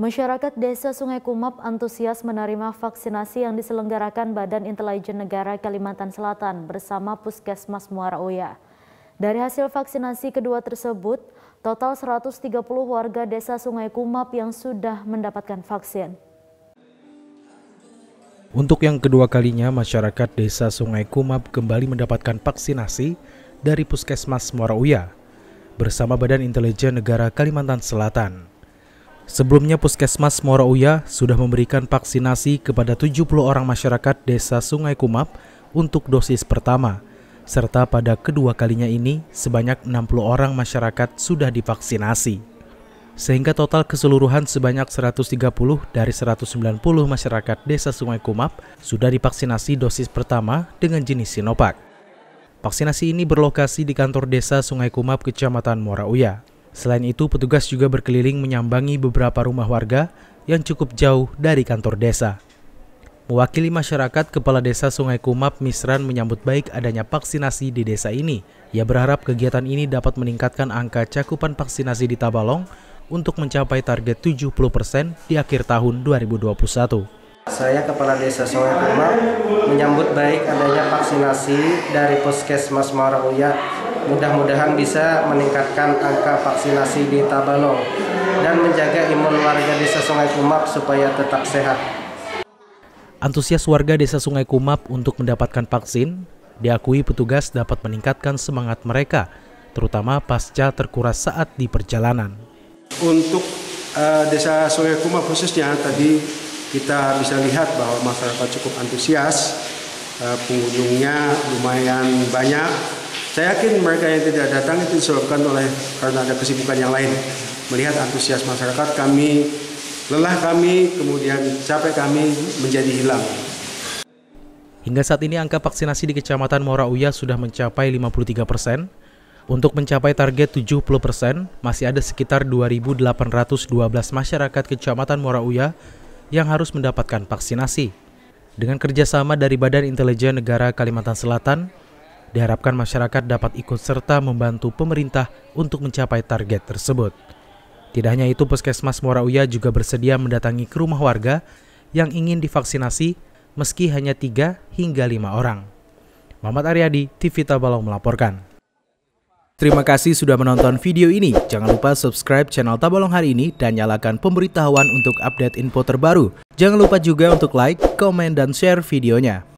Masyarakat Desa Sungai Kumap antusias menerima vaksinasi yang diselenggarakan Badan Intelijen Negara Kalimantan Selatan bersama Puskesmas Muara Oya. Dari hasil vaksinasi kedua tersebut, total 130 warga Desa Sungai Kumap yang sudah mendapatkan vaksin. Untuk yang kedua kalinya, masyarakat Desa Sungai Kumap kembali mendapatkan vaksinasi dari Puskesmas Muara Oya bersama Badan Intelijen Negara Kalimantan Selatan. Sebelumnya Puskesmas Morauya sudah memberikan vaksinasi kepada 70 orang masyarakat desa Sungai Kumap untuk dosis pertama, serta pada kedua kalinya ini sebanyak 60 orang masyarakat sudah divaksinasi. Sehingga total keseluruhan sebanyak 130 dari 190 masyarakat desa Sungai Kumap sudah divaksinasi dosis pertama dengan jenis Sinovac. Vaksinasi ini berlokasi di kantor desa Sungai Kumap, Kecamatan Morauya. Selain itu, petugas juga berkeliling menyambangi beberapa rumah warga yang cukup jauh dari kantor desa. Mewakili masyarakat, Kepala Desa Sungai Kumap Misran menyambut baik adanya vaksinasi di desa ini. Ia berharap kegiatan ini dapat meningkatkan angka cakupan vaksinasi di Tabalong untuk mencapai target 70% di akhir tahun 2021. Saya Kepala Desa Sungai Kumap menyambut baik adanya vaksinasi dari Puskesmas Marauya mudah-mudahan bisa meningkatkan angka vaksinasi di Tabalong dan menjaga imun warga desa Sungai Kumap supaya tetap sehat. Antusias warga desa Sungai Kumap untuk mendapatkan vaksin diakui petugas dapat meningkatkan semangat mereka, terutama pasca terkuras saat di perjalanan. Untuk uh, desa Sungai Kumap khususnya tadi kita bisa lihat bahwa masyarakat cukup antusias, uh, pengunjungnya lumayan banyak, saya yakin mereka yang tidak datang itu disebabkan oleh karena ada kesibukan yang lain. Melihat antusias masyarakat kami, lelah kami, kemudian capek kami menjadi hilang. Hingga saat ini angka vaksinasi di Kecamatan Morauya sudah mencapai 53 persen. Untuk mencapai target 70 persen, masih ada sekitar 2.812 masyarakat Kecamatan Morauya yang harus mendapatkan vaksinasi. Dengan kerjasama dari Badan Intelijen Negara Kalimantan Selatan, Diharapkan masyarakat dapat ikut serta membantu pemerintah untuk mencapai target tersebut. Tidak hanya itu, Puskesmas Morauya juga bersedia mendatangi ke rumah warga yang ingin divaksinasi meski hanya 3 hingga 5 orang. Muhammad Aryadi, TV Tabalong melaporkan. Terima kasih sudah menonton video ini. Jangan lupa subscribe channel Tabalong hari ini dan nyalakan pemberitahuan untuk update info terbaru. Jangan lupa juga untuk like, komen, dan share videonya.